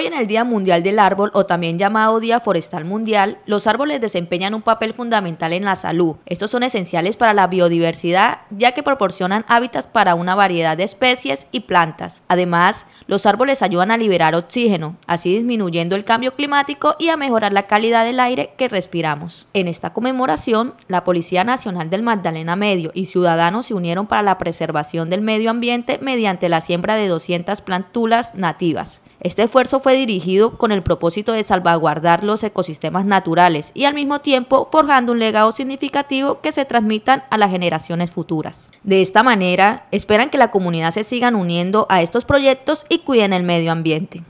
Hoy en el Día Mundial del Árbol o también llamado Día Forestal Mundial, los árboles desempeñan un papel fundamental en la salud. Estos son esenciales para la biodiversidad ya que proporcionan hábitats para una variedad de especies y plantas. Además, los árboles ayudan a liberar oxígeno, así disminuyendo el cambio climático y a mejorar la calidad del aire que respiramos. En esta conmemoración, la Policía Nacional del Magdalena Medio y ciudadanos se unieron para la preservación del medio ambiente mediante la siembra de 200 plantulas nativas. Este esfuerzo fue dirigido con el propósito de salvaguardar los ecosistemas naturales y al mismo tiempo forjando un legado significativo que se transmitan a las generaciones futuras. De esta manera, esperan que la comunidad se sigan uniendo a estos proyectos y cuiden el medio ambiente.